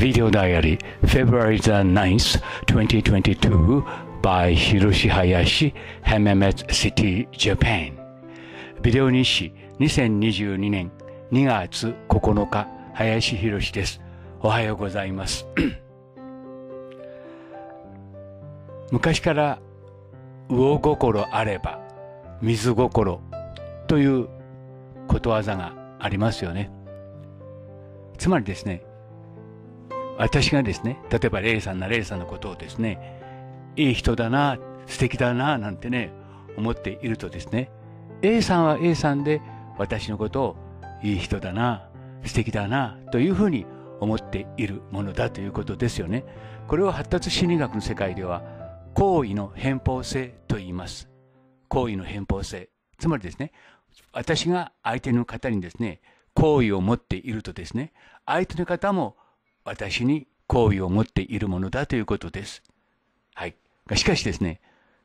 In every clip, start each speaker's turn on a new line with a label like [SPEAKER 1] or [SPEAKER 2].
[SPEAKER 1] video diary February the 9th, 2022 by Hiroshi Hayashi, Hamamatsu City, Japan ビデオ日誌2022年2月9日林博です。おはようございます。昔から魚心あれば水心ということわざがありますよね。つまりですね、私がですね、例えばレイさんなレイさんのことをですね、いい人だな、素敵だな、なんてね、思っているとですね、A さんは A さんで私のことをいい人だな、素敵だな、というふうに思っているものだということですよね。これを発達心理学の世界では、行為の偏方性と言います。行為の偏方性。つまりですね、私が相手の方にですね、好意を持っているとですね、相手の方も私に好意を持っているものだということです。はい。しかしですね、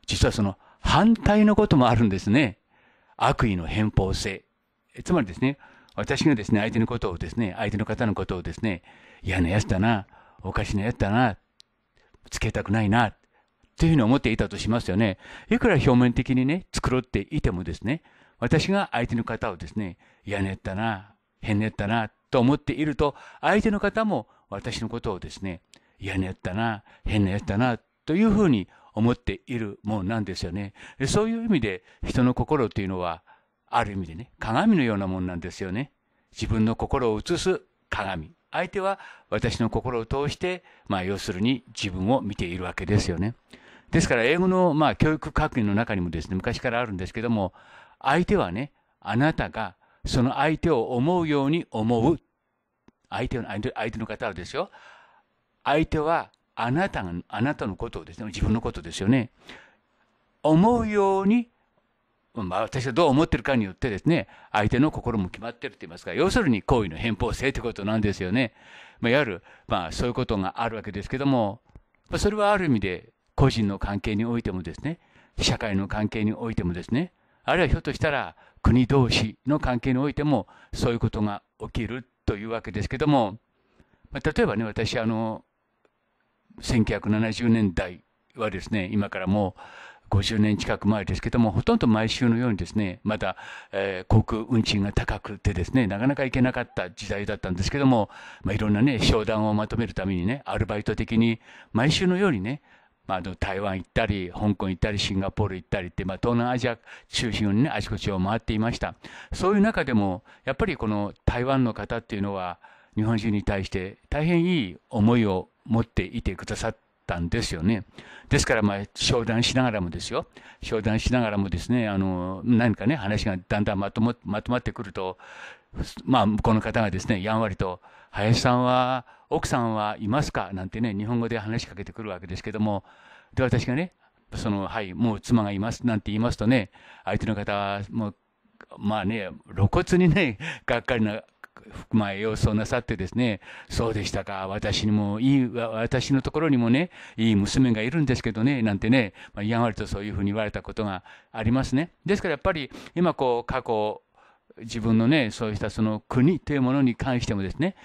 [SPEAKER 1] 実はその反対のこともあるんですね。悪意の偏方性。つまりですね、私がですね、相手のことをですね、相手の方のことをですね、嫌なやつだな、おかしなやつだな、つけたくないな、というふうに思っていたとしますよね。いくら表面的にね、繕っていてもですね、私が相手の方をですね、嫌な奴だな、変な奴だな、と思っていると、相手の方も私のことをですね、嫌なやったな、変なやったな、というふうに思っているもんなんですよね。そういう意味で人の心というのは、ある意味でね、鏡のようなもんなんですよね。自分の心を映す鏡。相手は私の心を通して、まあ要するに自分を見ているわけですよね。ですから英語のまあ教育確認の中にもですね、昔からあるんですけども、相手はね、あなたがその相手を思うように思う。相手の、相手の方はですよ。相手はあなたが、あなたのことをですね、自分のことですよね。思うように、まあ私はどう思ってるかによってですね、相手の心も決まってるって言いますか、要するに行為の偏方性ってことなんですよね。まあ、いわゆる、まあそういうことがあるわけですけども、まあ、それはある意味で個人の関係においてもですね、社会の関係においてもですね、あるいはひょっとしたら国同士の関係においてもそういうことが起きるというわけですけども、まあ、例えばね私あの1970年代はですね今からもう50年近く前ですけどもほとんど毎週のようにですねまだ、えー、航空運賃が高くてですねなかなか行けなかった時代だったんですけども、まあ、いろんなね商談をまとめるためにねアルバイト的に毎週のようにねまあ、台湾行ったり、香港行ったり、シンガポール行ったりって、まあ、東南アジア中心に、ね、あちこちを回っていました。そういう中でも、やっぱりこの台湾の方っていうのは、日本人に対して大変いい思いを持っていてくださったんですよね。ですから、まあ、商談しながらもですよ。商談しながらもですね、あの、何かね、話がだんだんまとまってくると、まあ、この方がですね、やんわりと、林さんは、奥さんはいますかなんてね、日本語で話しかけてくるわけですけども、で、私がね、その、はい、もう妻がいますなんて言いますとね、相手の方は、もう、まあね、露骨にね、がっかりな、まあ、様子をなさってですね、そうでしたか、私にもいい、私のところにもね、いい娘がいるんですけどね、なんてね、まあ、やんとそういうふうに言われたことがありますね。ですからやっぱり、今こう、過去、自分のね、そうしたその国というものに関してもですね、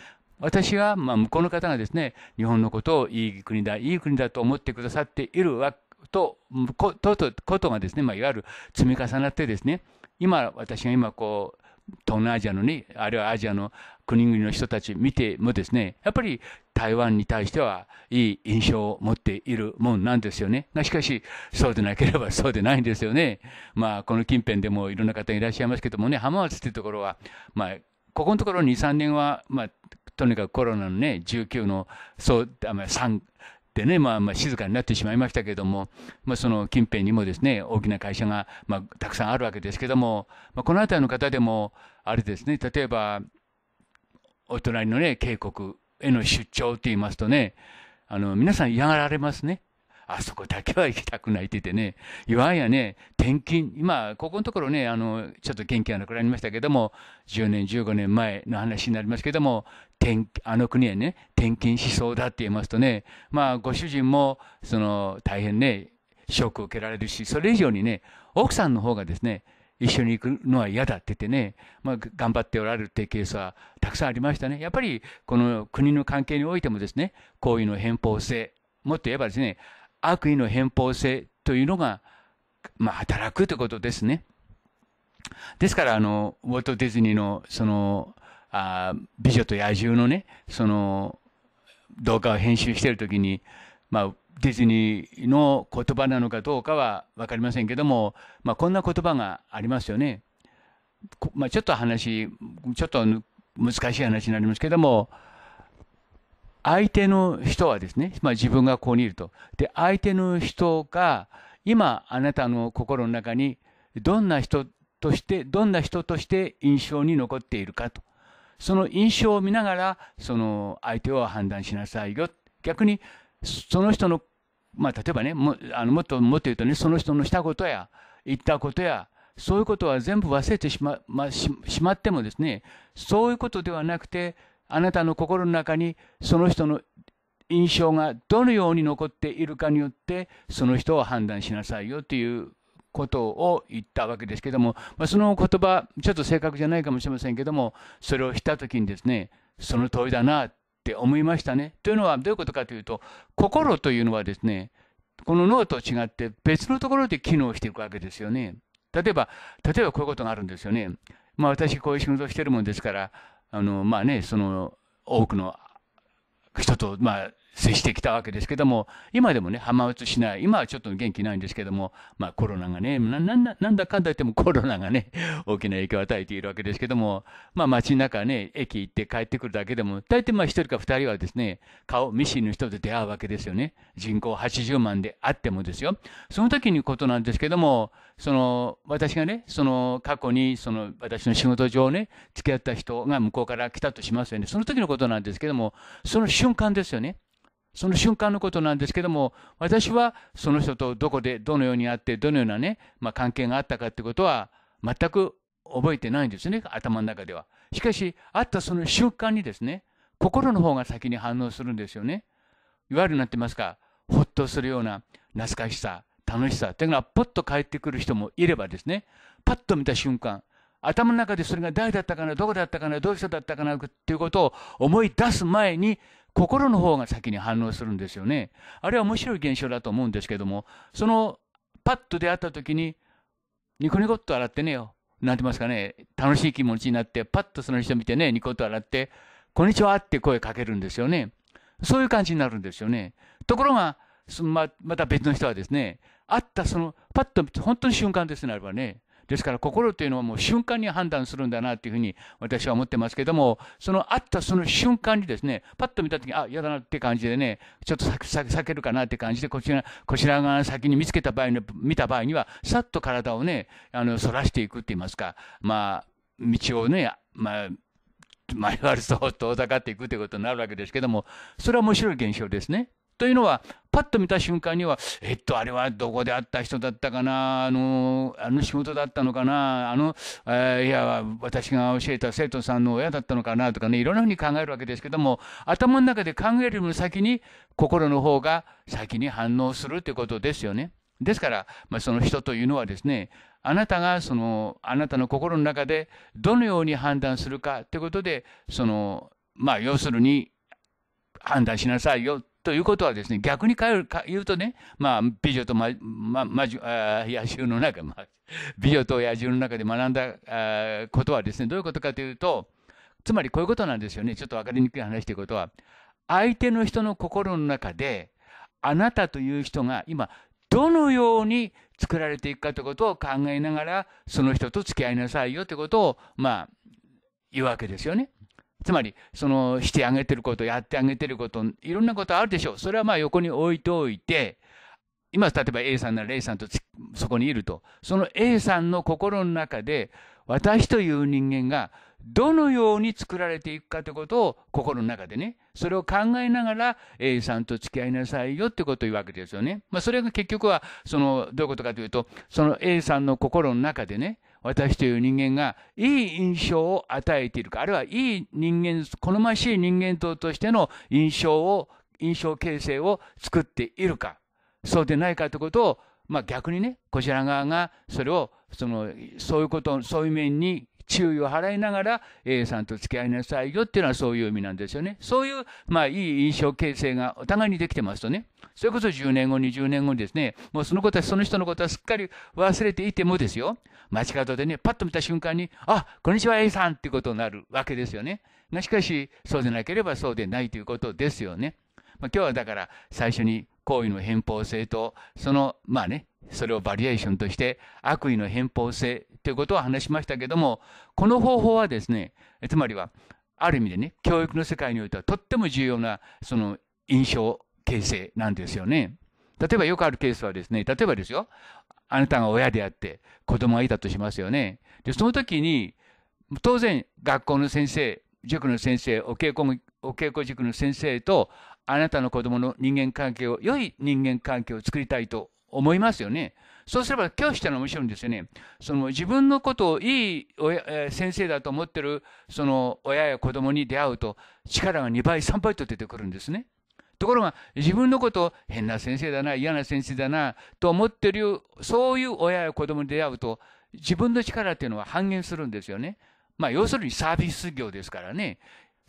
[SPEAKER 1] 私は、まあ、向こうの方がですね、日本のことをいい国だ、いい国だと思ってくださっているわと、こと、とことがですね、まあ、いわゆる積み重なってですね、今、私が今、こう、東南アジアのね、あるいはアジアの国々の人たち見てもですね、やっぱり台湾に対してはいい印象を持っているもんなんですよね。しかし、そうでなければそうでないんですよね。まあ、この近辺でもいろんな方いらっしゃいますけどもね、浜松っていうところは、まあ、ここのところ2、3年は、まあ、とにかくコロナのね、19の、そう、あまあ、3、でね、まあ、まあ静かになってしまいましたけども、まあ、その近辺にもですね、大きな会社が、まあ、たくさんあるわけですけども、まあ、この辺りの方でも、あれですね、例えば、お隣のね、渓谷への出張って言いますとね、あの、皆さん嫌がられますね。あそこだけは行きたくないって言ってね、いわんやね、転勤、今、ここのところね、あの、ちょっと元気がなくなりましたけども、10年、15年前の話になりますけども、転あの国へね、転勤しそうだって言いますとね、まあ、ご主人も、その、大変ね、ショックを受けられるし、それ以上にね、奥さんの方がですね、一緒に行くのは嫌だって言ってね、まあ、頑張っておられるっていうケースはたくさんありましたね。やっぱり、この国の関係においてもですね、行為の偏方性、もっと言えばですね、悪意の偏方性というのが、まあ、働くということですね。ですから、あの、ウォルト・ディズニーの、その、あ美女と野獣のね、その、動画を編集しているときに、まあ、ディズニーの言葉なのかどうかは分かりませんけども、まあ、こんな言葉がありますよね。まあ、ちょっと話、ちょっと難しい話になりますけども、相手の人はですね、まあ、自分がここにいると。で、相手の人が、今、あなたの心の中に、どんな人として、どんな人として印象に残っているかと。その印象を見ながら、その相手を判断しなさいよ。逆に、その人の、まあ、例えばね、もあのもっともっと言うとね、その人のしたことや、言ったことや、そういうことは全部忘れてしまま、ししまってもですね、そういうことではなくて、あなたの心の中にその人の印象がどのように残っているかによってその人を判断しなさいよということを言ったわけですけども、まあ、その言葉ちょっと正確じゃないかもしれませんけどもそれをした時にですねその通りだなって思いましたねというのはどういうことかというと心というのはですねこの脳と違って別のところで機能していくわけですよね例えば例えばこういうことがあるんですよねまあ私こういう仕事をしてるもんですからあの、まあね、その、多くの人と、まあ、接してきたわけですけども、今でもね、浜松市内、今はちょっと元気ないんですけども、まあコロナがね、な、なんだ、なんだかんだ言っても コロナがね、大きな影響を与えているわけですけども、まあ街の中ね、駅行って帰ってくるだけでも、大体まあ一人か二人はですね、顔ミシンの人と出会うわけですよね。人口80万であってもですよ。その時にことなんですけども、その、私がね、その過去に、その私の仕事上ね、付き合った人が向こうから来たとしますよね。その時のことなんですけども、その瞬間ですよね。その瞬間のことなんですけども、私はその人とどこで、どのように会って、どのようなね、まあ、関係があったかってことは、全く覚えてないんですね、頭の中では。しかし、会ったその瞬間にですね、心の方が先に反応するんですよね。いわゆるなんて言いますか、ほっとするような懐かしさ、楽しさというのは、ぽっと返ってくる人もいればですね、パッと見た瞬間、頭の中でそれが誰だったかな、どこだったかな、どういう人だったかなっていうことを思い出す前に、心の方が先に反応するんですよね。あれは面白い現象だと思うんですけども、そのパッと出会った時に、ニコニコっと洗ってねよ。なんて言いますかね、楽しい気持ちになって、パッとその人見てね、ニコッと洗って、こんにちはって声かけるんですよね。そういう感じになるんですよね。ところが、ままた別の人はですね、会ったその、パッと本当に瞬間ですね、あればね、ですから心というのはもう瞬間に判断するんだなというふうに私は思ってますけども、そのあったその瞬間にですね、パッと見た時に、あ、嫌だなって感じでね、ちょっと避けるかなって感じで、こちら、こちら側先に見つけた場合に、見た場合には、さっと体をね、あの、反らしていくって言いますか、まあ、道をね、まあ、前割ると遠ざかっていくということになるわけですけども、それは面白い現象ですね。というのは、パッと見た瞬間には、えっと、あれはどこで会った人だったかな、あの、あの仕事だったのかな、あの、えいや、私が教えた生徒さんの親だったのかなとかね、いろんなふうに考えるわけですけども、頭の中で考えるよりも先に、心の方が先に反応するということですよね。ですから、まあ、その人というのはですね、あなたがその、あなたの心の中でどのように判断するかということで、その、まあ、要するに、判断しなさいよということはですね、逆に言うとね、まあ、美女と野獣の中、美女と野獣の中で学んだことはですね、どういうことかというと、つまりこういうことなんですよね。ちょっと分かりにくい話ということは、相手の人の心の中で、あなたという人が今、どのように作られていくかということを考えながら、その人と付き合いなさいよということを、まあ、言うわけですよね。つまり、その、してあげてること、やってあげてること、いろんなことあるでしょう。それはまあ横に置いておいて、今、例えば A さんなら A さんとそこにいると。その A さんの心の中で、私という人間がどのように作られていくかということを心の中でね、それを考えながら A さんと付き合いなさいよってことを言うわけですよね。まあ、それが結局は、その、どういうことかというと、その A さんの心の中でね、私という人間がいい印象を与えているか、あるいはいい人間、好ましい人間等としての印象を、印象形成を作っているか、そうでないかということを、まあ逆にね、こちら側がそれを、その、そういうこと、そういう面に注意を払いながら A さんと付き合いなさいよっていうのはそういう意味なんですよね。そういう、まあ、いい印象形成がお互いにできてますとね、それこそ10年後、20年後にですね、もうそのことは、その人のことはすっかり忘れていてもですよ、街角でね、パッと見た瞬間に、あこんにちは A さんってことになるわけですよね。がしかし、そうでなければそうでないということですよね。まあ、今日はだから、最初に行為の偏方性と、その、まあね、それをバリエーションとして、悪意の偏方性ということを話しましたけども、この方法はですね、つまりは、ある意味でね、教育の世界においてはとっても重要な、その印象形成なんですよね。例えばよくあるケースはですね、例えばですよ、あなたが親であって子供がいたとしますよね。で、その時に、当然学校の先生、塾の先生、お稽古お稽古塾の先生とあなたの子供の人間関係を、良い人間関係を作りたいと思いますよね。そうすれば教師いうのは面白いんですよね。その自分のことをいい親先生だと思っているその親や子供に出会うと力が2倍、3倍と出てくるんですね。ところが自分のことを変な先生だな、嫌な先生だなと思っているそういう親や子供に出会うと自分の力というのは半減するんですよね。まあ要するにサービス業ですからね。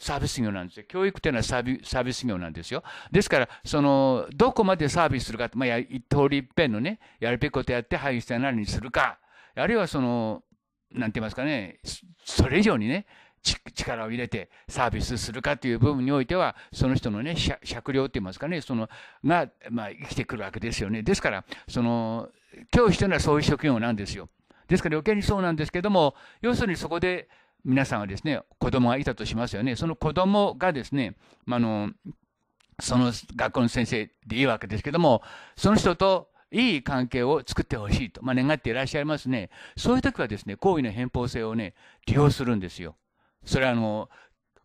[SPEAKER 1] サービス業なんですよ。教育っていうのはサービサービス業なんですよ。ですから、その、どこまでサービスするか、まあ、一通り一遍のね、やるべきことやって、配布は何にするか、あるいはその、なんて言いますかね、それ以上にね、力を入れてサービスするかという部分においては、その人のね、酌量って言いますかね、その、が、まあ、生きてくるわけですよね。ですから、その、教師というのはそういう職業なんですよ。ですから余計にそうなんですけども、要するにそこで、皆さんはですね、子供がいたとしますよね。その子供がですね、あの、その学校の先生でいいわけですけども、その人といい関係を作ってほしいと、まあ、願っていらっしゃいますね。そういう時はですね、行為の偏方性をね、利用するんですよ。それはあの、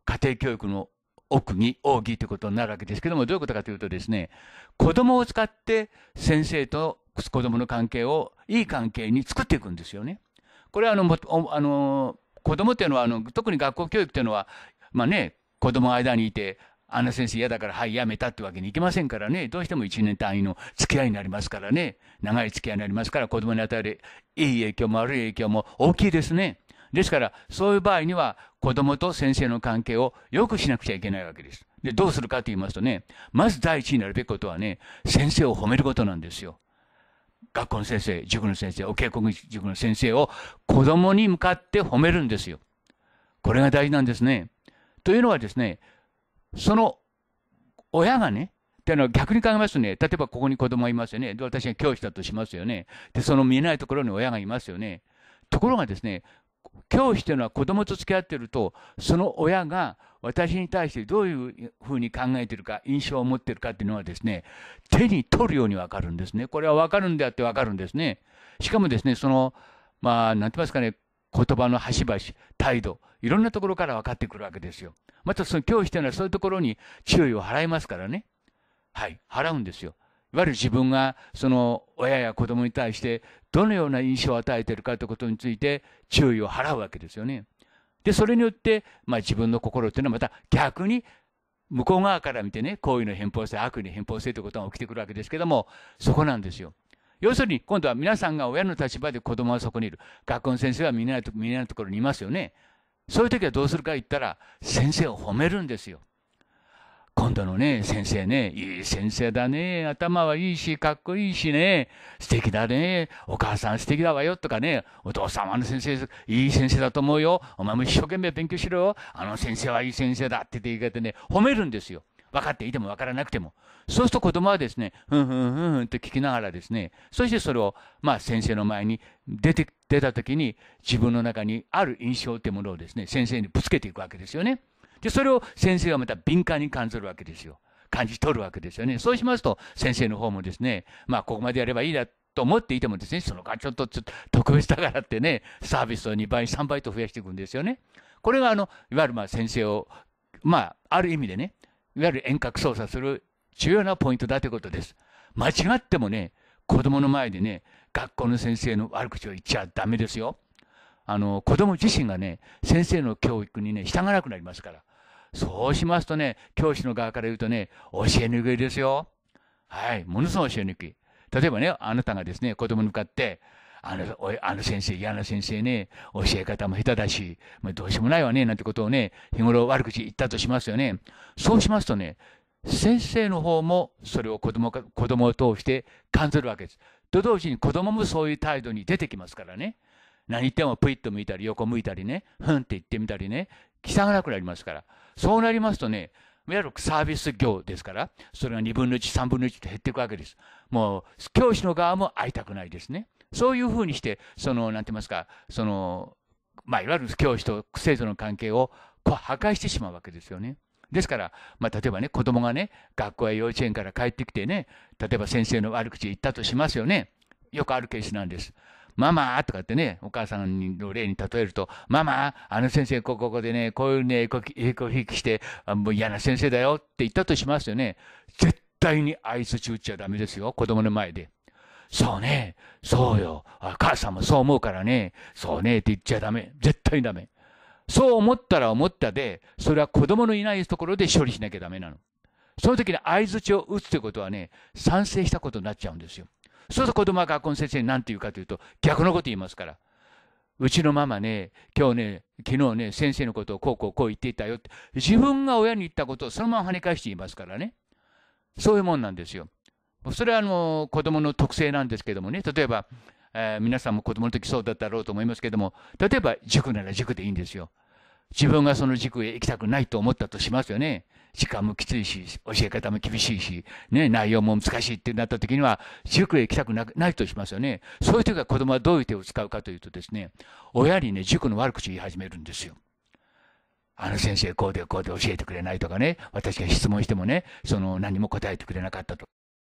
[SPEAKER 1] 家庭教育の奥義、奥義ということになるわけですけども、どういうことかというとですね、子供を使って先生と子供の関係をいい関係に作っていくんですよね。これはあの、あの、子供っていうのはあの特に学校教育っていうのはまあね子供間にいてあの先生嫌だから、はい、やめたってわけにいきませんからね。どうしても1年単位の付き合いになりますからね。長い付き合いになりますから、子供に与えるいい影響も悪い影響も大きいですね。ですから、そういう場合には、子供と先生の関係を良くしなくちゃいけないわけです。で、どうするかと言いますとね、まず第一になるべきことはね、先生を褒めることなんですよ。学校の先生、塾の先生、お稽古塾の先生を子供に向かって褒めるんですよ。これが大事なんですね。というのはですね、その親がね、っていうのは逆に考えますとね、例えばここに子供がいますよね。で、私が教師だとしますよね。で、その見えないところに親がいますよね。ところがですね、教師というのは子供と付き合ってると、その親が私に対してどういうふうに考えてるか、印象を持ってるかっていうのはですね、手に取るようにわかるんですね。これはわかるんであってわかるんですね。しかもですね、その、まあ、なんて言いますかね、言葉の端々、態度、いろんなところから分かってくるわけですよ。またその教師というのはそういうところに注意を払いますからね。はい、払うんですよ。いわゆる自分がその親や子供に対してどのような印象を与えているかということについて注意を払うわけですよね。で、それによって、まあ、自分の心っていうのはまた逆に向こう側から見てね、行為の偏方性、悪意の偏方性ということが起きてくるわけですけども、そこなんですよ。要するに、今度は皆さんが親の立場で子供はそこにいる。学校の先生は見えないところにいますよね。そういう時はどうするか言ったら、先生を褒めるんですよ。今度のね、先生ね、いい先生だね、頭はいいし、かっこいいしね、素敵だね、お母さん素敵だわよとかね、お父様の先生、いい先生だと思うよ、お前も一生懸命勉強しろよ、あの先生はいい先生だって言い方ね、褒めるんですよ。分かっていても分からなくても。そうすると子供はですね、ふんふんふんふんと聞きながらですね、そしてそれを、まあ先生の前に出て、出た時に自分の中にある印象ってものをですね、先生にぶつけていくわけですよね。で、それを先生はまた敏感に感じるわけですよ。感じ取るわけですよね。そうしますと、先生の方もですね、まあ、ここまでやればいいだと思っていてもですね、その間ちょっと特別だからってね、サービスを2倍、3倍と増やしていくんですよね。これが、あの、いわゆるまあ先生を、まあ、ある意味でね、いわゆる遠隔操作する重要なポイントだということです。間違ってもね、子供の前でね、学校の先生の悪口を言っちゃダメですよ。あの、子供自身がね、先生の教育にね、従わなくなりますから。そうしますとね、教師の側から言うとね、教えにくいですよ。はい、ものすごい教えにくい。例えばね、あなたがですね、子供に向かって、あの、あの先生、嫌な先生ね、教え方も下手だし、まあ、どうしようもないわね、なんてことをね、日頃悪口言ったとしますよね。そうしますとね、先生の方もそれを子供か、子供を通して感じるわけです。と同時に子供もそういう態度に出てきますからね。何言ってもプイッと向いたり、横向いたりね、ふんって言ってみたりね、気さなくなりますから。そうなりますとね、いわゆるサービス業ですから、それが2分の1、3分の1と減っていくわけです。もう、教師の側も会いたくないですね。そういうふうにして、その、なんて言いますか、その、まあ、いわゆる教師と生徒の関係をこう破壊してしまうわけですよね。ですから、まあ、例えばね、子供がね、学校や幼稚園から帰ってきてね、例えば先生の悪口言ったとしますよね。よくあるケースなんです。ママとかってね、お母さんの例に例えると、ママあの先生、ここでね、こういうね、えこひ引きして、もう嫌な先生だよって言ったとしますよね。絶対に相づち打っちゃダメですよ、子供の前で。そうね、そうよ、母さんもそう思うからね、そうねって言っちゃダメ。絶対ダメ。そう思ったら思ったで、それは子供のいないところで処理しなきゃダメなの。その時に相づちを打つということはね、賛成したことになっちゃうんですよ。そうすると子供は学校の先生に何て言うかというと、逆のこと言いますから。うちのママね、今日ね、昨日ね、先生のことをこうこうこう言っていたよって、自分が親に言ったことをそのまま跳ね返して言いますからね。そういうもんなんですよ。それはあの子供の特性なんですけどもね、例えば、えー、皆さんも子供の時そうだったろうと思いますけども、例えば塾なら塾でいいんですよ。自分がその塾へ行きたくないと思ったとしますよね。時間もきついし、教え方も厳しいし、ね、内容も難しいってなった時には、塾へ行きたくなないとしますよね。そういう時は子供はどういう手を使うかというとですね、親にね、塾の悪口言い始めるんですよ。あの先生、こうでこうで教えてくれないとかね、私が質問してもね、その何も答えてくれなかったと。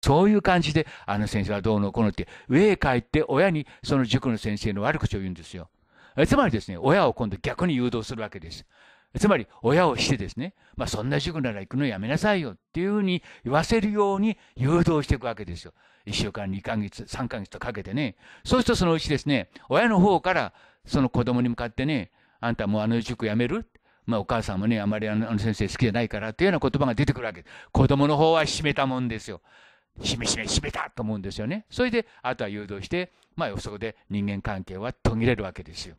[SPEAKER 1] そういう感じで、あの先生はどうのこうのって、上へ帰って親にその塾の先生の悪口を言うんですよ。つまりですね、親を今度逆に誘導するわけです。つまり、親をしてですね、まあ、そんな塾なら行くのやめなさいよっていうふうに言わせるように誘導していくわけですよ。1週間、2ヶ月、3ヶ月とかけてね。そうするとそのうちですね、親の方からその子供に向かってね、あんたもうあの塾やめるまあ、お母さんもね、あまりあの先生好きじゃないからっていうような言葉が出てくるわけです。子供の方は閉めたもんですよ。しめしめしめたと思うんですよね。それで、あとは誘導して、まあ、そこで人間関係は途切れるわけですよ。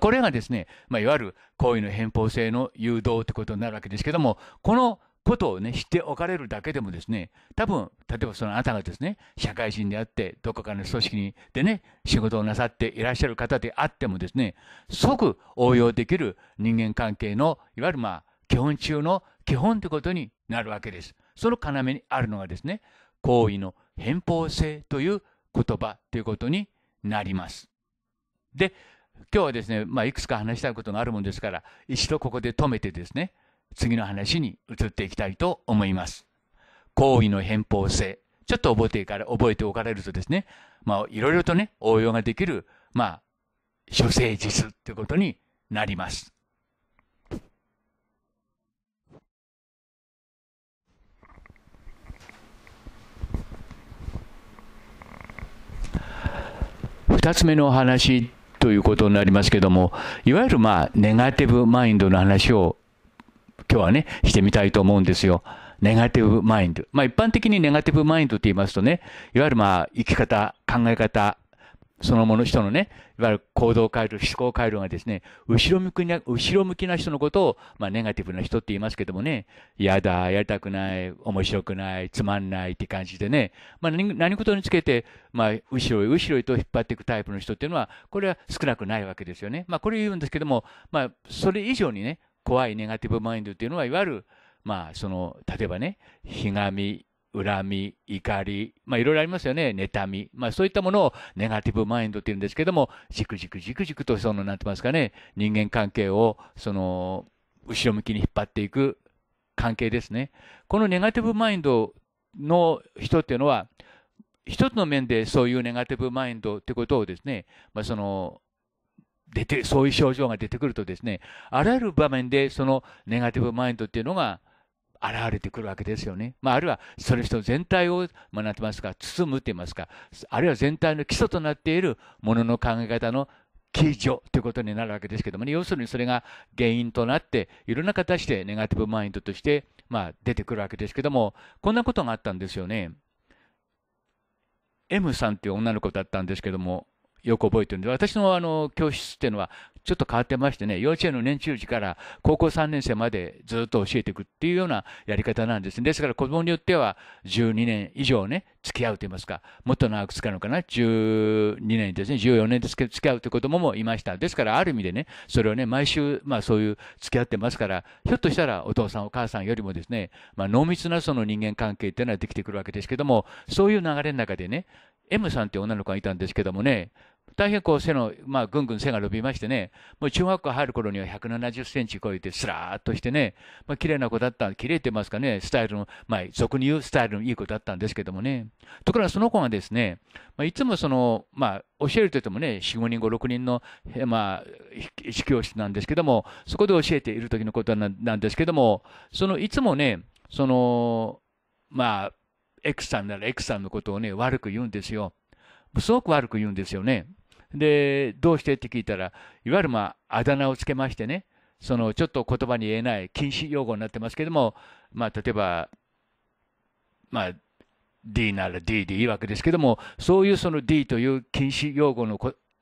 [SPEAKER 1] これがですね、まあ、いわゆる行為の偏方性の誘導ということになるわけですけども、このことをね、知っておかれるだけでもですね、多分、例えばそのあなたがですね、社会人であって、どこかの組織にでね、仕事をなさっていらっしゃる方であってもですね、即応用できる人間関係の、いわゆるまあ、基本中の基本ということになるわけです。その要にあるのがですね、行為の偏方性という言葉ということになります。で、今日はですね、まあ、いくつか話したいことがあるもんですから、一度ここで止めてですね、次の話に移っていきたいと思います。行為の偏方性。ちょっと覚えてから覚えておかれるとですね、まあ、いろいろとね、応用ができる、まあ、処世術ということになります。2つ目のお話ということになりますけども、いわゆるまあ、ネガティブマインドの話を今日はね、してみたいと思うんですよ。ネガティブマインド。まあ一般的にネガティブマインドって言いますとね、いわゆるまあ生き方、考え方、そのもの、人のね、いわゆる行動回路、思考回路がですね、後ろ向きな、後ろ向きな人のことを、まあ、ネガティブな人って言いますけどもね、やだ、やりたくない、面白くない、つまんないって感じでね、まあ、何事につけて、まあ、後ろへ後ろへと引っ張っていくタイプの人っていうのは、これは少なくないわけですよね。まあ、これ言うんですけども、まあ、それ以上にね、怖いネガティブマインドっていうのは、いわゆる、まあ、その、例えばね、ひがみ、恨み、怒り、まあいろいろありますよね。妬み。まあそういったものをネガティブマインドって言うんですけども、じくじくじくじくとその、なんてますかね、人間関係を、その、後ろ向きに引っ張っていく関係ですね。このネガティブマインドの人っていうのは、一つの面でそういうネガティブマインドってことをですね、まあその、出て、そういう症状が出てくるとですね、あらゆる場面でそのネガティブマインドっていうのが、現れてくるわけですよね。まあ、あるいはその人全体を、まあ、なてますか包むって言いますかあるいは全体の基礎となっているものの考え方の基準ということになるわけですけどもね要するにそれが原因となっていろんな形でネガティブマインドとして、まあ、出てくるわけですけどもこんなことがあったんですよね。M さんっていう女の子だったんですけどもよく覚えてるんで私のあの教室っていうのはちょっと変わってましてね、幼稚園の年中時から高校3年生までずっと教えていくっていうようなやり方なんです。ね。ですから子供によっては12年以上ね、付き合うと言いますか、もっと長く使うのかな、12年ですね、14年ですけど、付き合うという子供もいました。ですからある意味でね、それをね、毎週、まあそういう付き合ってますから、ひょっとしたらお父さんお母さんよりもですね、まあ濃密なその人間関係っていうのはできてくるわけですけども、そういう流れの中でね、M さんって女の子がいたんですけどもね、大変こう背の、まあ、ぐんぐん背が伸びましてね、もう中学校入る頃には170センチ超えて、すらーっとしてね、まあ綺麗な子だった、綺麗って言いますかね、スタイルの、まあ、俗に言うスタイルのいい子だったんですけどもね。ところがその子がですね、まあ、いつもその、まあ、教えるといってもね、4、5人、5、6人の、まあ、指教室なんですけども、そこで教えている時のことなんですけども、そのいつもね、その、まあ、X さんなら X さんのことをね、悪く言うんですよ。すごく悪く言うんですよね。で、どうしてって聞いたら、いわゆるまあ、あだ名をつけましてね、そのちょっと言葉に言えない禁止用語になってますけども、まあ、例えば、まあ、D なら D でいいわけですけども、そういうその D という禁止用語の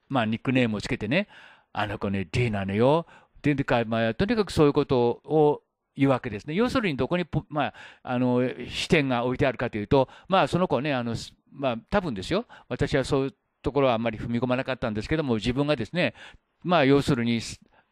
[SPEAKER 1] まあ、ニックネームをつけてね、あの子ね、D なのよ。とにかくそういうことを言うわけですね。要するに、どこに、まあ、あの、視点が置いてあるかというと、まあ、その子ね、あの、まあ、多分ですよ。私はそうところはあまり踏み込まなかったんですけども、自分がですね、まあ、要するに、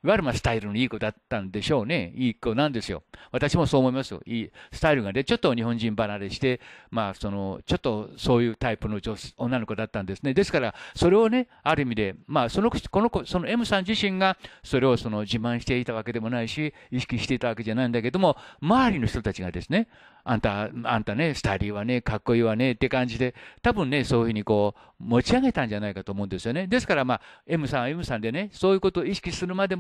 [SPEAKER 1] いわゆるまスタイルのいい子だったんでしょうね。いい子なんですよ。私もそう思いますよ。いいスタイルがね、ちょっと日本人離れして、まあ、その、ちょっとそういうタイプの女女の子だったんですね。ですから、それをね、ある意味で、まあ、その、この子、その M さん自身が、それをその自慢していたわけでもないし、意識していたわけじゃないんだけども、周りの人たちがですね、あんた、あんたね、スタデリーはね、かっこいいわねって感じで、多分ね、そういうふうにこう、持ち上げたんじゃないかと思うんですよね。ですから、まあ、M さんは M さんでね、そういうことを意識するまで、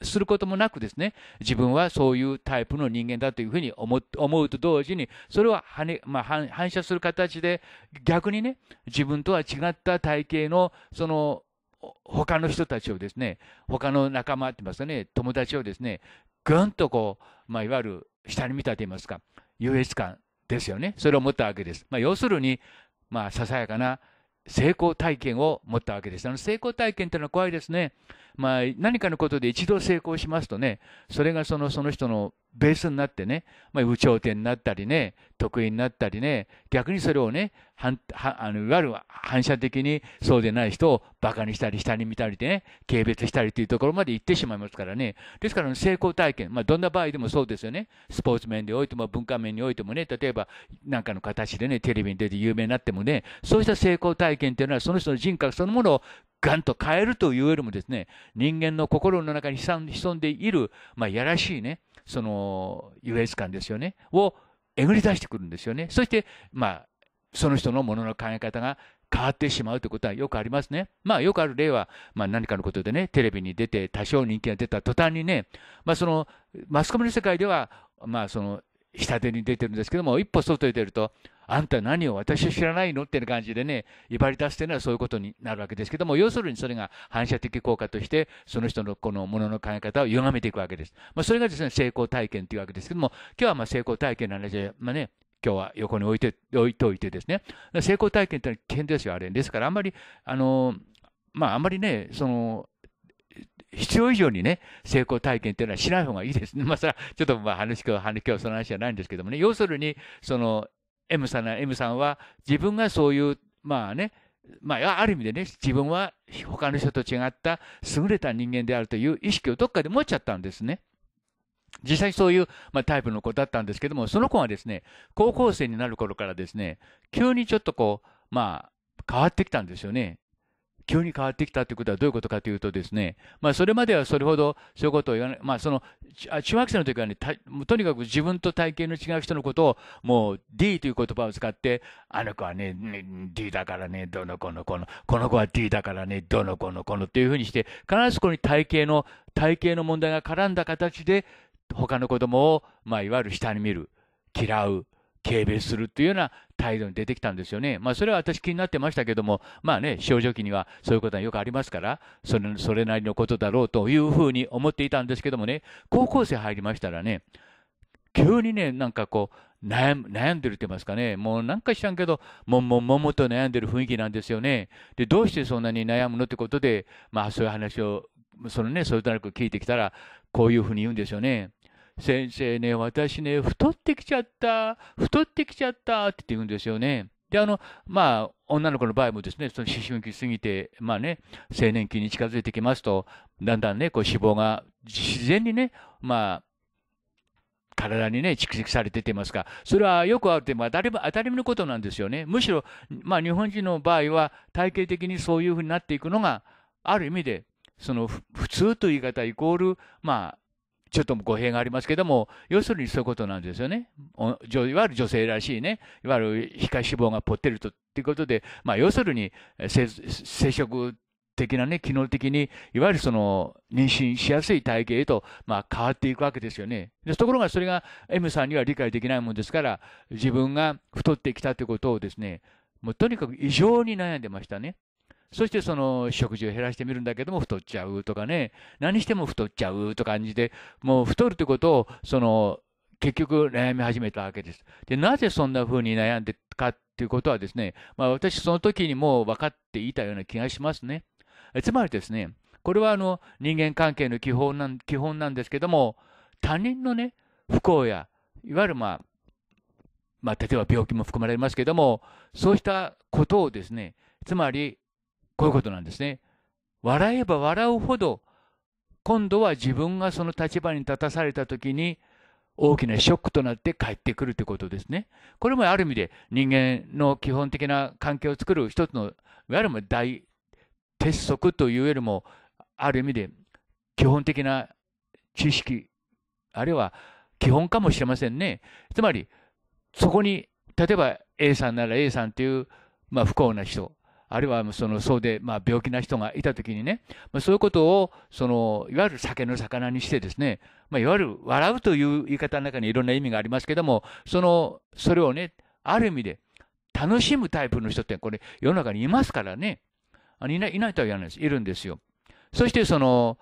[SPEAKER 1] することもなくですね、自分はそういうタイプの人間だというふうに思うと同時に、それはね、まあ、反射する形で、逆にね、自分とは違った体型の、その、他の人たちをですね、他の仲間って言いますかね、友達をですね、ぐんとこう、まあ、いわゆる下に見たと言いますか、優越感ですよね。それを持ったわけです。まあ、要するに、まあ、ささやかな成功体験を持ったわけです。あの成功体験というのは怖いですね。まあ、何かのことで一度成功しますとね、それがそのその人のベースになってね、まあ、有頂天になったりね、得意になったりね、逆にそれをね、はんはあのいわゆる反射的にそうでない人をバカにしたり、下に見たりでね、軽蔑したりというところまで行ってしまいますからね。ですから、成功体験、まあ、どんな場合でもそうですよね。スポーツ面でおいても、文化面においてもね、例えば何かの形でね、テレビに出て有名になってもね、そうした成功体験というのは、その人の人格そのものをガンと変えるというよりもですね、人間の心の中に潜んでいる、まあ、やらしいね、その優越感ですよね、をえぐり出してくるんですよね。そして、まあ、その人のものの考え方が変わってしまうということはよくありますね。まあよくある例は、まあ何かのことでね、テレビに出て多少人気が出た途端にね、まあそのマスコミの世界では、まあその下手に出てるんですけども一歩外へ出るとあんた何を私は知らないのっていう感じでね、威張り出すというのはそういうことになるわけですけども、要するにそれが反射的効果として、その人のこのものの考え方を歪めていくわけです。まあ、それがですね、成功体験というわけですけども、今日はま成功体験の話で、まあね、今日は横に置いて、置いておいてですね、成功体験ってのは危険ですよ、あれ。ですから、あんまり、あの、まあ、あんまりね、その、必要以上にね、成功体験っていうのはしない方がいいですね。まあ、それはちょっとまあ話今話今はその話じゃないんですけどもね、要するに、その M さんな M さんは自分がそういう、まあね、まあ、ある意味でね、自分は他の人と違った優れた人間であるという意識をどっかで持っちゃったんですね。実際そういう、まあ、タイプの子だったんですけども、その子がですね、高校生になる頃からですね、急にちょっとこう、まあ、変わってきたんですよね。急に変わってきたということはどういうことかというとですね、まあ、それまではそれほどそういうことを言わない、まあ、その中学生の時はねとにかく自分と体型の違う人のことをもう D という言葉を使ってあの子はね D だからねどの子のこのこの子は D だからねどの子のこのっていうふうにして必ずこに体型の体型の問題が絡んだ形で他の子供を、まあ、いわゆる下に見る嫌う軽蔑するというような態度に出てきたんですよね。まあ、それは私気になってましたけども、まあね、少女期にはそういうことはよくありますから、それそれなりのことだろうというふうに思っていたんですけどもね、高校生入りましたらね、急にね、なんかこう悩、悩んでるって言いますかね、もうなんか知らんけど、もんもんもんもと悩んでる雰囲気なんですよね。で、どうしてそんなに悩むのってことで、まあそういう話を、そのね、それとなく聞いてきたら、こういうふうに言うんですよね。先生ね、私ね、太ってきちゃった、太ってきちゃったって言うんですよね。で、あの、まあ、女の子の場合もですね、その思春期過ぎて、まあね、青年期に近づいてきますと、だんだんね、こう脂肪が自然にね、まあ、体にね、蓄積されててますが、それはよくあるって、まあ、誰も当たり前のことなんですよね。むしろ、まあ、日本人の場合は、体系的にそういうふうになっていくのが、ある意味で、その、普通という言い方イコール、まあ、ちょっと語弊がありますけども、要するにそういうことなんですよね。いわゆる女性らしいね、いわゆる皮下脂肪がぽってるとっていうことで、まあ、要するに生殖的なね、機能的に、いわゆるその妊娠しやすい体型へと、まあ、変わっていくわけですよねで。ところがそれが M さんには理解できないもんですから、自分が太ってきたということをですね、もうとにかく異常に悩んでましたね。そしてその食事を減らしてみるんだけども太っちゃうとかね、何しても太っちゃうと感じで、もう太るということを、その、結局悩み始めたわけです。で、なぜそんな風に悩んでかっていうことはですね、まあ私その時にもう分かっていたような気がしますね。つまりですね、これはあの人間関係の基本なん基本なんですけども、他人のね、不幸や、いわゆるまあ、まあ、例えば病気も含まれますけども、そうしたことをですね、つまりこういうことなんですね。笑えば笑うほど、今度は自分がその立場に立たされた時に、大きなショックとなって帰ってくるということですね。これもある意味で人間の基本的な関係を作る一つの、いわゆる大鉄則というよりも、ある意味で基本的な知識、あるいは基本かもしれませんね。つまり、そこに、例えば A さんなら A さんという、まあ、不幸な人あるいはそのそうで、まあ、病気な人がいた時にね、まあ、そういうことをそのいわゆる酒の魚にしてですね、まあ、いわゆる笑うという言い方の中にいろんな意味がありますけどもそのそれをねある意味で楽しむタイプの人ってこれ世の中にいますからねいないいないとは言わないですいるんですよそしてその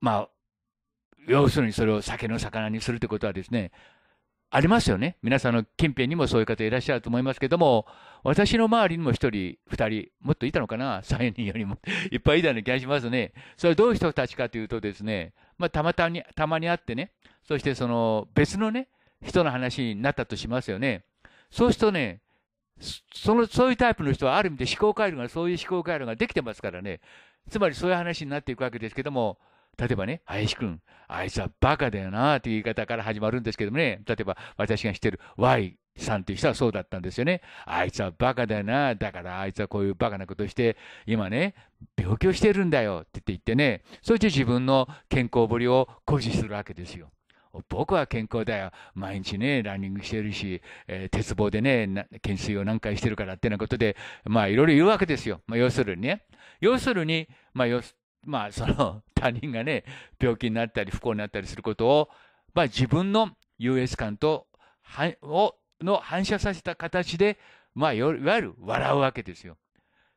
[SPEAKER 1] まあ要するにそれを酒の魚にするということはですねありますよね。皆さんの近辺にもそういう方いらっしゃると思いますけども、私の周りにも1人、2人、もっといたのかな ?3 人よりも いっぱいいたような気がしますね。それどういう人たちかというとですね、まあ、たまたに、たまに会ってね、そしてその別のね、人の話になったとしますよね。そうするとね、その、そういうタイプの人はある意味で思考回路が、そういう思考回路ができてますからね、つまりそういう話になっていくわけですけども、例えばね、林くん、あいつはバカだよなという言い方から始まるんですけどもね、例えば私が知ってる Y さんという人はそうだったんですよね。あいつはバカだよな。だからあいつはこういうバカなことをして、今ね、病気をしてるんだよって言ってね、そして自分の健康ぶりを誇示するわけですよ。僕は健康だよ。毎日ね、ランニングしてるし、えー、鉄棒でね、懸垂を何回してるからってなことで、まあいろいろ言うわけですよ。まあ要するにね。要するに、まあまあその、他人がね、病気になったり不幸になったりすることを、まあ、自分の優越感と、を、の反射させた形で、まあ、いわゆる笑うわけですよ。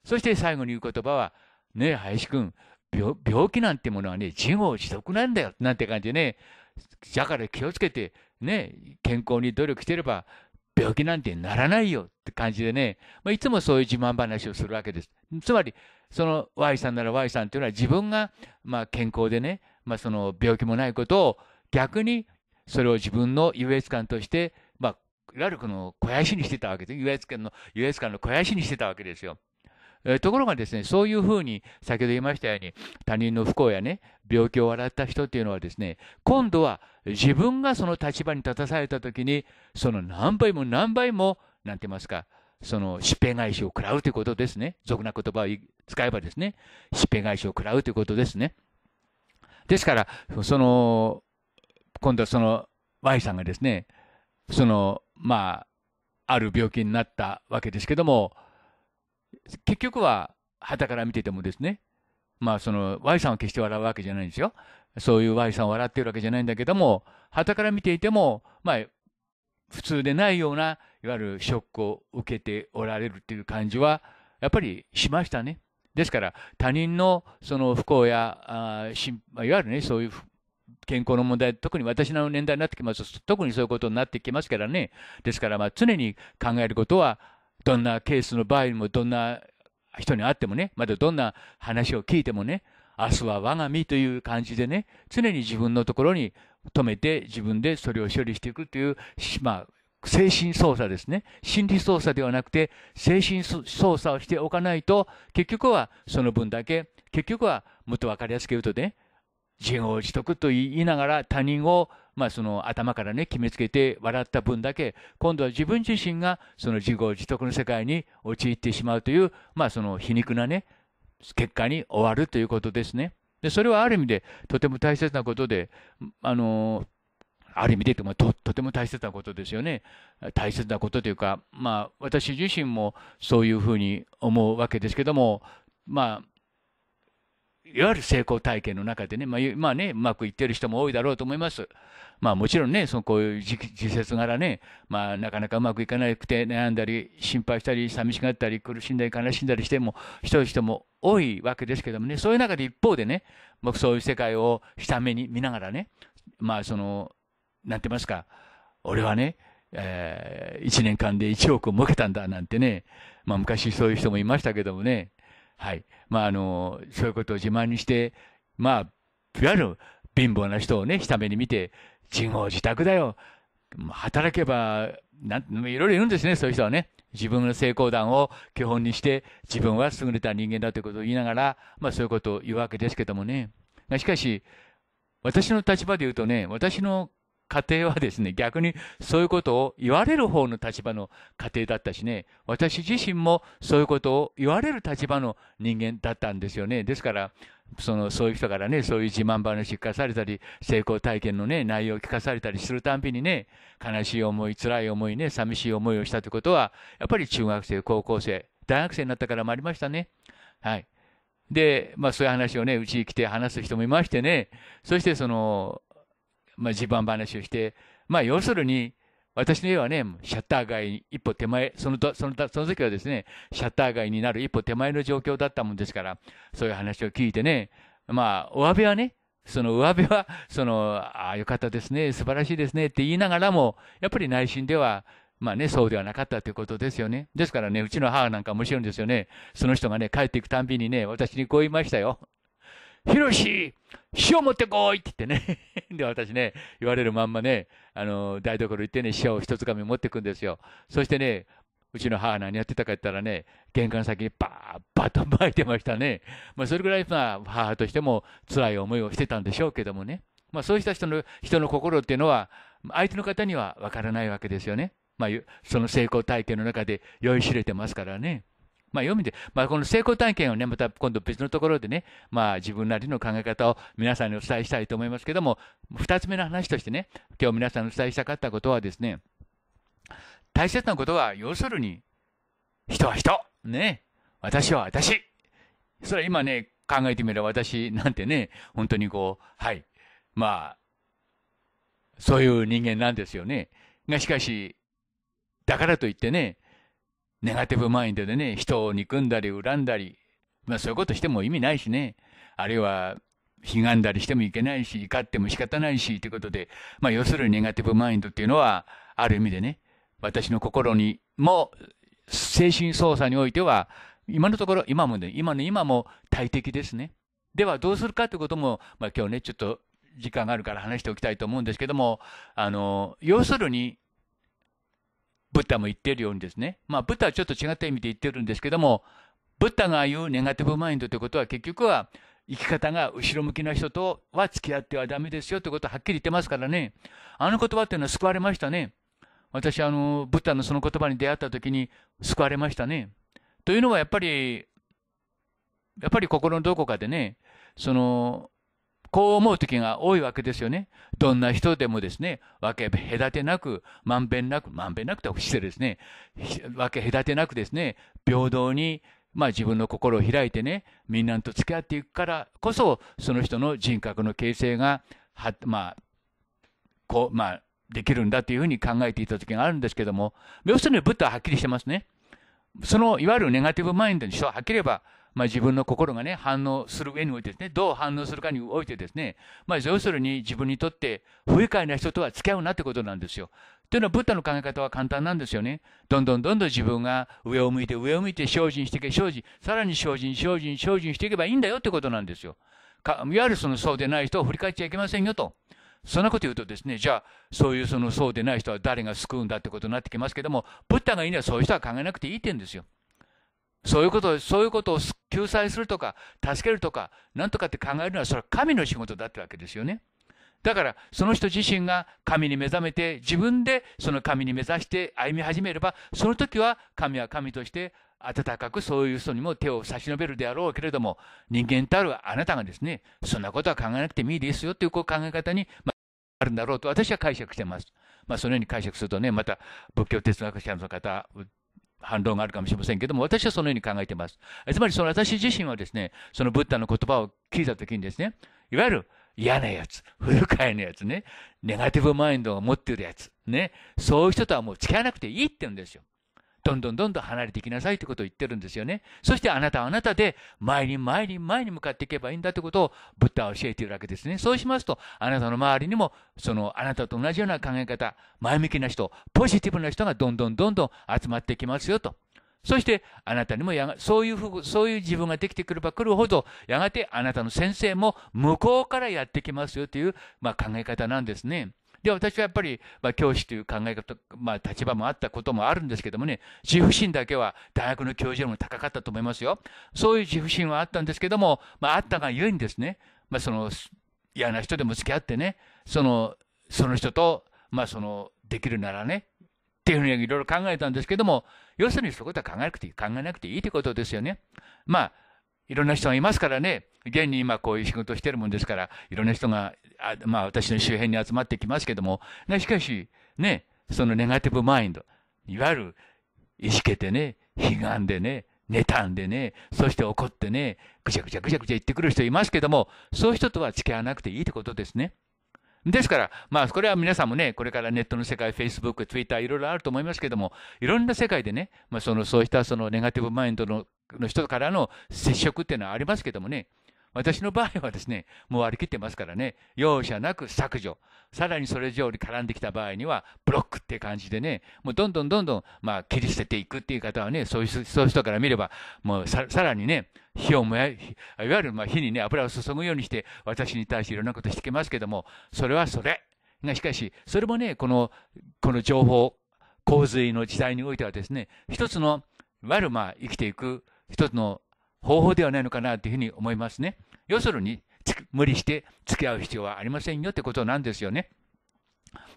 [SPEAKER 1] そして最後に言う言葉は、ねえ、林くん、病気なんてものはね、自業自得なんだよ、なんて感じでね、だから気をつけて、ね、健康に努力してれば、病気なんてならないよって感じでね、まあ、いつもそういう自慢話をするわけです。つまり、その Y さんなら Y さんというのは自分が、まあ、健康でね、まあ、その病気もないことを逆にそれを自分の優越感として、まあ、いわゆるこの肥やしにしてたわけです。優越感の、優越感の肥やしにしてたわけですよ。えところがですね、そういうふうに、先ほど言いましたように、他人の不幸やね、病気を笑った人っていうのはですね、今度は自分がその立場に立たされた時に、その何倍も何倍も、なんて言いますか、そのしっぺ返しを食らうということですね。俗な言葉を使えばですね、しっぺ返しを食らうということですね。ですから、その、今度はその Y さんがですね、その、まあ、ある病気になったわけですけども、結局は、旗から見ててもですね、まあその Y さんは決して笑うわけじゃないんですよ。そういう Y さんを笑ってるわけじゃないんだけども、旗から見ていても、まあ、普通でないような、いわゆるショックを受けておられるっていう感じは、やっぱりしましたね。ですから、他人のその不幸や、いわゆるね、そういう健康の問題、特に私の年代になってきますと、特にそういうことになってきますからね。ですから、まあ、常に考えることは、どんなケースの場合にも、どんな人に会ってもね、またどんな話を聞いてもね、明日は我が身という感じでね、常に自分のところに止めて、自分でそれを処理していくという、まあ、精神操作ですね。心理操作ではなくて、精神操作をしておかないと、結局はその分だけ、結局はもっと分かりやすく言うとね、自業自得と言いながら他人をまあ、その頭からね決めつけて笑った分だけ今度は自分自身がその自業自得の世界に陥ってしまうという、まあ、その皮肉なね結果に終わるということですね。でそれはある意味でとても大切なことであのある意味でとととても大切なことですよね。大切なことというか、まあ、私自身もそういうふうに思うわけですけども、まあ、いわゆる成功体験の中でね、まあ、まあ、ね、うまくいってる人も多いだろうと思います。まあもちろんね、そのこういう自節柄ね、まあなかなかうまくいかなくて悩んだり、心配したり、寂しがったり、苦しんだり、悲しんだりしても、人人も多いわけですけどもね、そういう中で一方でね、僕そういう世界を下目に見ながらね、まあその、なんて言いますか、俺はね、えー、1年間で1億を儲けたんだなんてね、まあ昔そういう人もいましたけどもね、はい。まあ、あの、そういうことを自慢にして、まあ、いわゆる貧乏な人をね、下目に見て、自業自宅だよ。働けば、なん、いろいろいるんですね、そういう人はね。自分の成功談を基本にして、自分は優れた人間だということを言いながら、まあそういうことを言うわけですけどもね。しかし、私の立場で言うとね、私の家庭はですね、逆にそういうことを言われる方の立場の家庭だったしね、私自身もそういうことを言われる立場の人間だったんですよね。ですから、そのそういう人からね、そういう自慢話聞かされたり、成功体験のね、内容を聞かされたりするたんびにね、悲しい思い、辛い思いね、寂しい思いをしたということは、やっぱり中学生、高校生、大学生になったからもありましたね。はい。で、まあそういう話をね、うちに来て話す人もいましてね、そしてその、まあ、地話をして、まあ、要するに、私の家はね、シャッター街一歩手前、そのそのその時はですね、シャッター街になる一歩手前の状況だったもんですから、そういう話を聞いてね、まあ、お詫びはね、その上辺は、その、ああ、よかったですね、素晴らしいですねって言いながらも、やっぱり内心では、まあね、そうではなかったということですよね。ですからね、うちの母なんか面白いんですよね。その人がね、帰っていくたんびにね、私にこう言いましたよ。ヒロシ、塩持ってこいって言ってね で、私ね、言われるまんまね、あの、台所行ってね、塩を一つ紙持ってくんですよ。そしてね、うちの母何やってたか言ったらね、玄関先にバーバと巻いてましたね。まあ、それぐらい、まあ、母としても辛い思いをしてたんでしょうけどもね。まあ、そうした人の、人の心っていうのは、相手の方にはわからないわけですよね。まあ、その成功体験の中で酔いしれてますからね。まあ、読みで、まあ、この成功体験をね、また今度別のところでね、まあ、自分なりの考え方を皆さんにお伝えしたいと思いますけども、2つ目の話としてね、今日皆さんにお伝えしたかったことはですね、大切なことは、要するに、人は人、ね、私は私。それは今ね、考えてみれば私なんてね、本当にこう、はい、まあ、そういう人間なんですよね。が、しかし、だからといってね、ネガティブマインドでね、人を憎んだり恨んだり、まあそういうことしても意味ないしね、あるいは、悲願だりしてもいけないし、怒っても仕方ないし、ということで、まあ要するにネガティブマインドっていうのは、ある意味でね、私の心にも、精神操作においては、今のところ、今もね、今の今も大敵ですね。ではどうするかということも、まあ今日ね、ちょっと時間があるから話しておきたいと思うんですけども、あの、要するに、ブッダも言ってるようにですね、まあ、ブッダはちょっと違った意味で言ってるんですけども、ブッダが言うネガティブマインドということは結局は生き方が後ろ向きな人とは付き合ってはダメですよということをはっきり言ってますからね。あの言葉っていうのは救われましたね。私、あの、ブッダのその言葉に出会った時に救われましたね。というのはやっぱり、やっぱり心のどこかでね、その、こう思う時が多いわけですよね。どんな人でもですね、分け隔てなく、まんべんなく、まんべんなくとしてですね、分け隔てなくですね、平等に、まあ自分の心を開いてね、みんなと付き合っていくからこそ、その人の人格の形成が、は、まあ、こう、まあ、できるんだというふうに考えていた時があるんですけども、要するにブッダははっきりしてますね。その、いわゆるネガティブマインドにしははっきり言えば、まあ、自分の心がね、反応する上においてですね、どう反応するかにおいてですね、まあ、要するに自分にとって不愉快な人とは付き合うなってことなんですよ。というのは、ブッダの考え方は簡単なんですよね。どんどんどんどん自分が上を向いて、上を向いて精進していけ、精進、さらに精進、精進、精進していけばいいんだよってことなんですよ。かいわゆるそのそうでない人を振り返っちゃいけませんよと。そんなこと言うとですね、じゃあ、そういうそのそうでない人は誰が救うんだってことになってきますけども、ブッダがいいのはそういう人は考えなくていいって言うんですよ。そういうことを、そういうことを救済するとか、助けるとか、なんとかって考えるのは、それは神の仕事だってわけですよね。だから、その人自身が神に目覚めて、自分でその神に目指して歩み始めれば、その時は神は神として温かくそういう人にも手を差し伸べるであろうけれども、人間たるあなたがですね、そんなことは考えなくてもいいですよというこう考え方に、まあるんだろうと私は解釈してます。まあ、そのように解釈するとね、また仏教哲学者の方、反論があるかもしれませんけども、私はそのように考えています。つまり、その私自身はですね、そのブッダの言葉を聞いたときにですね、いわゆる嫌なやつ、不愉快なやつね、ネガティブマインドを持っているやつ、ね、そういう人とはもう付き合わなくていいって言うんですよ。どんどんどんどん離れていきなさいってことを言ってるんですよね。そしてあなたはあなたで前に前に前に向かっていけばいいんだってことをブッダは教えているわけですね。そうしますと、あなたの周りにも、そのあなたと同じような考え方、前向きな人、ポジティブな人がどんどんどんどん集まってきますよと。そしてあなたにもやがそういうふう、そういう自分ができてくればくるほど、やがてあなたの先生も向こうからやってきますよという、まあ、考え方なんですね。で、私はやっぱり、まあ、教師という考え方、まあ、立場もあったこともあるんですけどもね、自負心だけは大学の教授よりも高かったと思いますよ。そういう自負心はあったんですけども、まあ、あったがゆえにですね、まあ、その、嫌な人でも付き合ってね、その、その人と、まあ、その、できるならね、っていうふうにいろいろ考えたんですけども、要するにそういうことは考えなくていい、考えなくていいということですよね。まあ、いろんな人がいますからね、現に今こういう仕事をしてるもんですから、いろんな人があまあ私の周辺に集まってきますけども、しかし、ね、そのネガティブマインド、いわゆる、いじけてね、悲願でね、妬んでね、そして怒ってね、ぐちゃぐちゃぐちゃぐちゃ言ってくる人いますけども、そういう人とは付き合わなくていいってことですね。ですから、まあ、これは皆さんもね、これからネットの世界、Facebook、Twitter、いろいろあると思いますけども、いろんな世界でね、まあ、その、そうしたそのネガティブマインドの人からの接触っていうのはありますけどもね、私の場合はですね、もう割り切ってますからね、容赦なく削除。さらにそれ以上に絡んできた場合には、ブロックって感じでね、もうどんどんどんどん、まあ、切り捨てていくっていう方はね、そういうそういう人から見れば、もうさらにね、火を燃や、いわゆるまあ火にね、油を注ぐようにして、私に対していろんなことしてきますけども、それはそれ。が、しかし、それもね、この、この情報、洪水の時代においてはですね、一つの、いわゆるまあ、生きていく、一つの方法ではないのかなというふうに思いますね。要するに、無理して付き合う必要はありませんよってことなんですよね。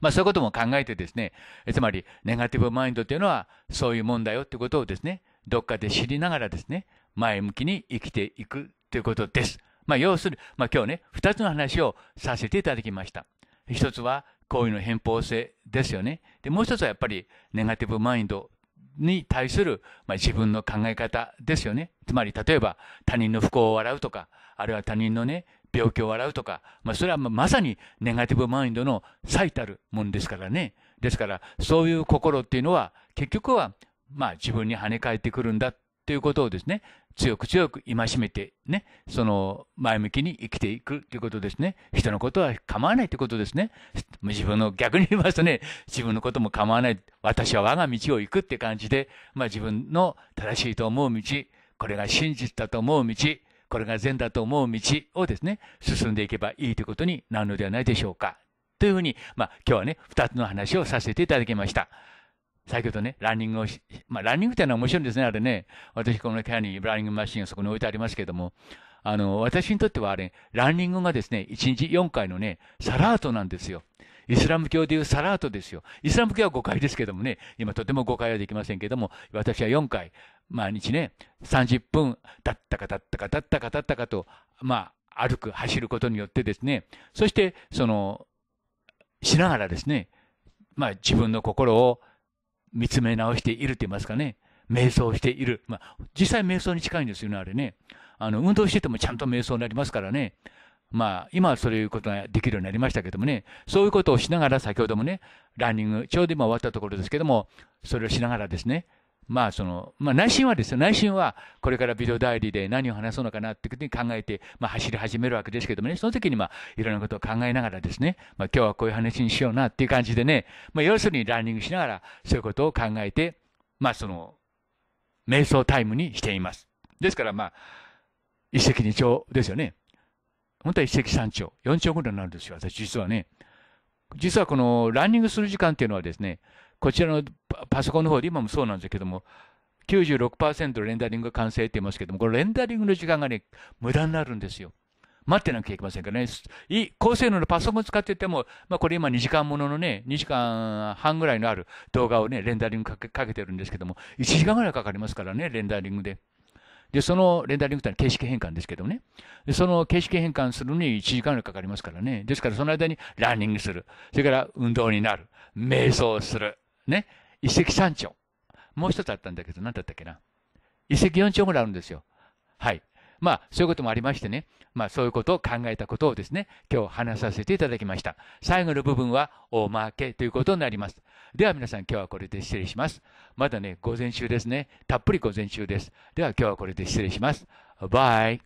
[SPEAKER 1] まあ、そういうことも考えてですね、つまりネガティブマインドというのはそういうもんだよってことをですね、どっかで知りながらですね、前向きに生きていくということです。まあ、要する、まあ、今日ね、2つの話をさせていただきました。1つは行為の偏方性ですよね。で、もう一つはやっぱりネガティブマインドに対する、まあ、自分の考え方ですよね。つまり、例えば、他人の不幸を笑うとか、あるいは他人のね、病気を笑うとか、まあ、それはまさにネガティブマインドの最たるもんですからね。ですから、そういう心っていうのは、結局は、まあ、自分に跳ね返ってくるんだっていうことをですね、強く強く戒めて、ね、その前向きに生きていくということですね。人のことは構わないということですね。自分の、逆に言いますとね、自分のことも構わない。私は我が道を行くって感じで、まあ自分の正しいと思う道、これが真実だと思う道、これが善だと思う道をですね、進んでいけばいいということになるのではないでしょうか。というふうに、まあ今日はね、二つの話をさせていただきました。先ほどね、ランニングをまあ、ランニングっていうのは面白いんですね、あれね。私、この部屋にランニングマシンがそこに置いてありますけども、あの、私にとってはあれ、ランニングがですね、1日4回のね、サラートなんですよ。イスラム教でいうサラートですよ。イスラム教は5回ですけどもね、今とても5回はできませんけども、私は4回、毎日ね、30分、たったかたったかたったかたったかと、まあ、歩く、走ることによってですね、そして、その、しながらですね、まあ、自分の心を見つめ直していると言いますかね。瞑想している。まあ、実際瞑想に近いんですよね、あれね。あの、運動しててもちゃんと瞑想になりますからね。まあ、今はそういうことができるようになりましたけどもね、そういうことをしながら先ほどもね、ランニング、ちょうど今終わったところですけども、それをしながらですね、まあその、まあ内心はですね、内心はこれからビデオ代理で何を話そうのかなっていうに考えて、まあ走り始めるわけですけどもね、その時にまあいろんなことを考えながらですね、まあ今日はこういう話にしようなっていう感じでね、まあ要するにランニングしながらそういうことを考えて、まあその、瞑想タイムにしています。ですからまあ、一石二鳥ですよね。本当は一石三鳥、四鳥ぐらいになるんですよ、私実はね。実はこのランニングする時間っていうのはですね、こちらのパソコンの方で今もそうなんですけども、96%レンダリングが完成って言いますけども、これレンダリングの時間がね、無駄になるんですよ。待ってなきゃいけませんからね。いい、高性能のパソコン使ってても、まあこれ今2時間もののね、2時間半ぐらいのある動画をね、レンダリングかけかけてるんですけども、1時間ぐらいかかりますからね、レンダリングで。で、そのレンダリングというのは形式変換ですけどね。で、その形式変換するのに1時間ぐらいかかりますからね。ですからその間にランニングする。それから運動になる。瞑想する。ね、遺跡3丁。もう一つあったんだけど、何だったっけな。遺跡4丁ぐらいあるんですよ。はい。まあ、そういうこともありましてね、まあ、そういうことを考えたことをですね、今日話させていただきました。最後の部分は、おまけということになります。では皆さん、今日はこれで失礼します。まだね、午前中ですね。たっぷり午前中です。では、今日はこれで失礼します。バイ。